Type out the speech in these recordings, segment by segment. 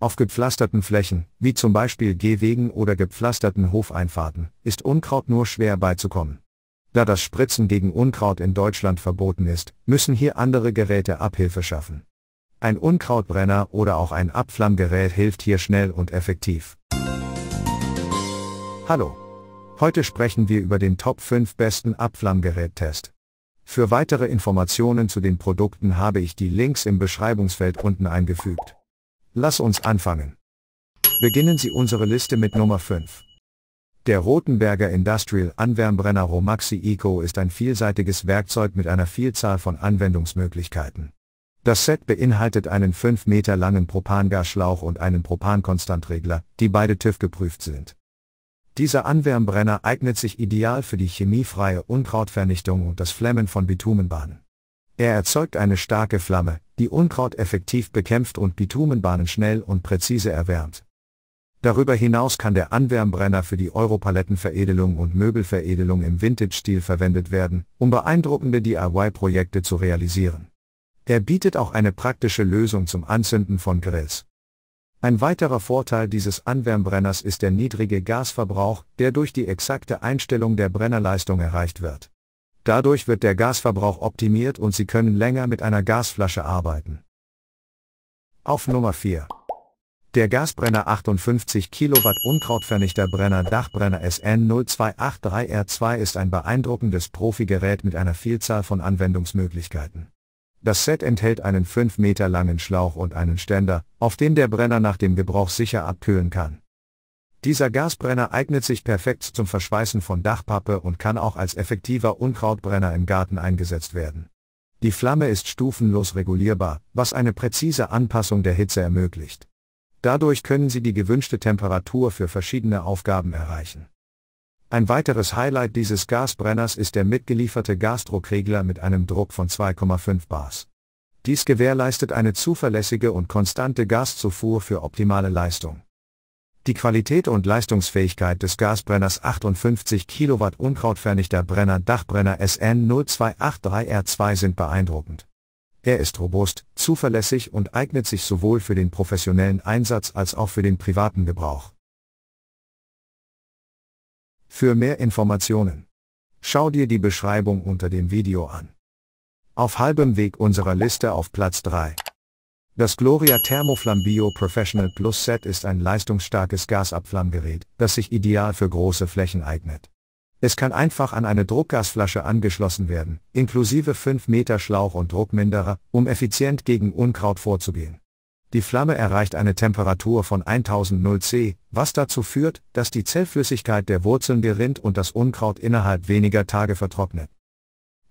Auf gepflasterten Flächen, wie zum Beispiel Gehwegen oder gepflasterten Hofeinfahrten, ist Unkraut nur schwer beizukommen. Da das Spritzen gegen Unkraut in Deutschland verboten ist, müssen hier andere Geräte Abhilfe schaffen. Ein Unkrautbrenner oder auch ein Abflammgerät hilft hier schnell und effektiv. Hallo. Heute sprechen wir über den Top 5 besten Abflammgerät-Test. Für weitere Informationen zu den Produkten habe ich die Links im Beschreibungsfeld unten eingefügt. Lass uns anfangen. Beginnen Sie unsere Liste mit Nummer 5. Der Rotenberger Industrial Anwärmbrenner Romaxi Eco ist ein vielseitiges Werkzeug mit einer Vielzahl von Anwendungsmöglichkeiten. Das Set beinhaltet einen 5 Meter langen Propangasschlauch und einen Propankonstantregler, die beide TÜV geprüft sind. Dieser Anwärmbrenner eignet sich ideal für die chemiefreie Unkrautvernichtung und das Flämmen von Bitumenbahnen. Er erzeugt eine starke Flamme, die Unkraut effektiv bekämpft und Bitumenbahnen schnell und präzise erwärmt. Darüber hinaus kann der Anwärmbrenner für die Europalettenveredelung und Möbelveredelung im Vintage-Stil verwendet werden, um beeindruckende DIY-Projekte zu realisieren. Er bietet auch eine praktische Lösung zum Anzünden von Grills. Ein weiterer Vorteil dieses Anwärmbrenners ist der niedrige Gasverbrauch, der durch die exakte Einstellung der Brennerleistung erreicht wird. Dadurch wird der Gasverbrauch optimiert und Sie können länger mit einer Gasflasche arbeiten. Auf Nummer 4. Der Gasbrenner 58 Kilowatt Unkrautvernichter-Brenner Dachbrenner SN0283R2 ist ein beeindruckendes Profi-Gerät mit einer Vielzahl von Anwendungsmöglichkeiten. Das Set enthält einen 5 Meter langen Schlauch und einen Ständer, auf den der Brenner nach dem Gebrauch sicher abkühlen kann. Dieser Gasbrenner eignet sich perfekt zum Verschweißen von Dachpappe und kann auch als effektiver Unkrautbrenner im Garten eingesetzt werden. Die Flamme ist stufenlos regulierbar, was eine präzise Anpassung der Hitze ermöglicht. Dadurch können Sie die gewünschte Temperatur für verschiedene Aufgaben erreichen. Ein weiteres Highlight dieses Gasbrenners ist der mitgelieferte Gasdruckregler mit einem Druck von 2,5 Bars. Dies gewährleistet eine zuverlässige und konstante Gaszufuhr für optimale Leistung. Die Qualität und Leistungsfähigkeit des Gasbrenners 58 Kilowatt Unkrautvernichter Brenner Dachbrenner SN 0283R2 sind beeindruckend. Er ist robust, zuverlässig und eignet sich sowohl für den professionellen Einsatz als auch für den privaten Gebrauch. Für mehr Informationen. Schau dir die Beschreibung unter dem Video an. Auf halbem Weg unserer Liste auf Platz 3. Das Gloria Thermoflam Bio Professional Plus Set ist ein leistungsstarkes Gasabflammgerät, das sich ideal für große Flächen eignet. Es kann einfach an eine Druckgasflasche angeschlossen werden, inklusive 5 Meter Schlauch und Druckminderer, um effizient gegen Unkraut vorzugehen. Die Flamme erreicht eine Temperatur von 1000 C, was dazu führt, dass die Zellflüssigkeit der Wurzeln gerinnt und das Unkraut innerhalb weniger Tage vertrocknet.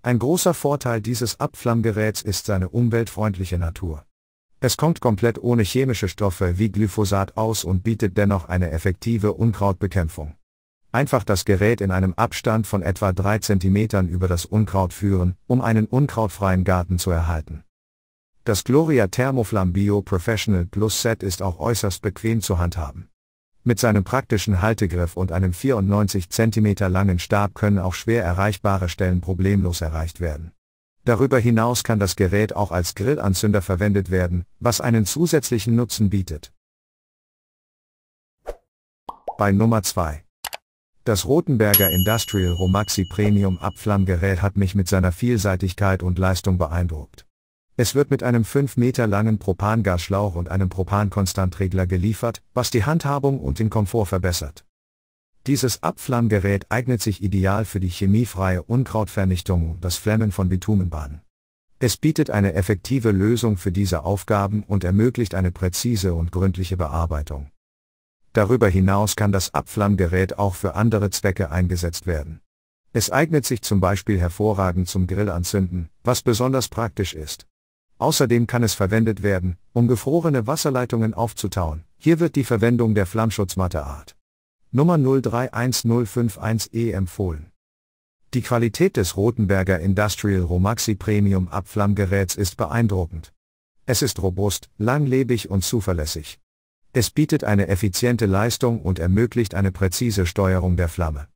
Ein großer Vorteil dieses Abflammgeräts ist seine umweltfreundliche Natur. Es kommt komplett ohne chemische Stoffe wie Glyphosat aus und bietet dennoch eine effektive Unkrautbekämpfung. Einfach das Gerät in einem Abstand von etwa 3 cm über das Unkraut führen, um einen unkrautfreien Garten zu erhalten. Das Gloria Thermoflam Bio Professional Plus Set ist auch äußerst bequem zu handhaben. Mit seinem praktischen Haltegriff und einem 94 cm langen Stab können auch schwer erreichbare Stellen problemlos erreicht werden. Darüber hinaus kann das Gerät auch als Grillanzünder verwendet werden, was einen zusätzlichen Nutzen bietet. Bei Nummer 2. Das Rotenberger Industrial Romaxi Premium Abflammgerät hat mich mit seiner Vielseitigkeit und Leistung beeindruckt. Es wird mit einem 5 Meter langen Propangasschlauch und einem Propankonstantregler geliefert, was die Handhabung und den Komfort verbessert. Dieses Abflammgerät eignet sich ideal für die chemiefreie Unkrautvernichtung und das Flammen von Bitumenbahnen. Es bietet eine effektive Lösung für diese Aufgaben und ermöglicht eine präzise und gründliche Bearbeitung. Darüber hinaus kann das Abflammgerät auch für andere Zwecke eingesetzt werden. Es eignet sich zum Beispiel hervorragend zum Grillanzünden, was besonders praktisch ist. Außerdem kann es verwendet werden, um gefrorene Wasserleitungen aufzutauen. Hier wird die Verwendung der Flammschutzmatte Art Nummer 031051E empfohlen. Die Qualität des Rotenberger Industrial Romaxi Premium Abflammgeräts ist beeindruckend. Es ist robust, langlebig und zuverlässig. Es bietet eine effiziente Leistung und ermöglicht eine präzise Steuerung der Flamme.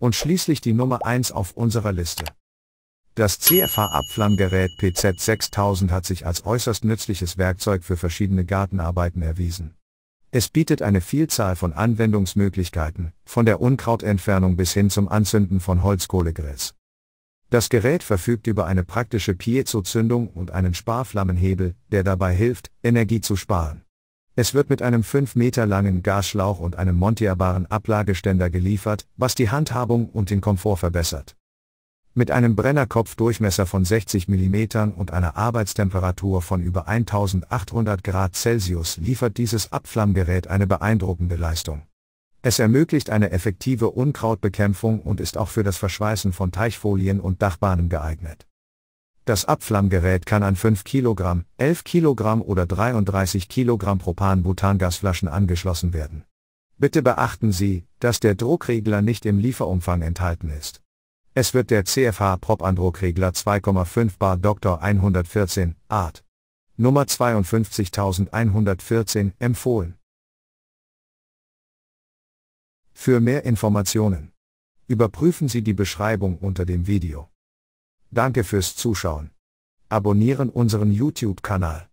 Und schließlich die Nummer 1 auf unserer Liste. Das CFH-Abflammgerät PZ6000 hat sich als äußerst nützliches Werkzeug für verschiedene Gartenarbeiten erwiesen. Es bietet eine Vielzahl von Anwendungsmöglichkeiten, von der Unkrautentfernung bis hin zum Anzünden von Holzkohlegrills. Das Gerät verfügt über eine praktische Piezo-Zündung und einen Sparflammenhebel, der dabei hilft, Energie zu sparen. Es wird mit einem 5 Meter langen Gasschlauch und einem montierbaren Ablageständer geliefert, was die Handhabung und den Komfort verbessert. Mit einem Brennerkopfdurchmesser von 60 mm und einer Arbeitstemperatur von über 1800 Grad Celsius liefert dieses Abflammgerät eine beeindruckende Leistung. Es ermöglicht eine effektive Unkrautbekämpfung und ist auch für das Verschweißen von Teichfolien und Dachbahnen geeignet. Das Abflammgerät kann an 5 Kilogramm, 11 Kilogramm oder 33 Kilogramm Propan-Butangasflaschen angeschlossen werden. Bitte beachten Sie, dass der Druckregler nicht im Lieferumfang enthalten ist. Es wird der CFH Propandruckregler 2,5 bar Dr. 114 Art. Nummer 52114 empfohlen. Für mehr Informationen überprüfen Sie die Beschreibung unter dem Video. Danke fürs Zuschauen. Abonnieren unseren YouTube-Kanal.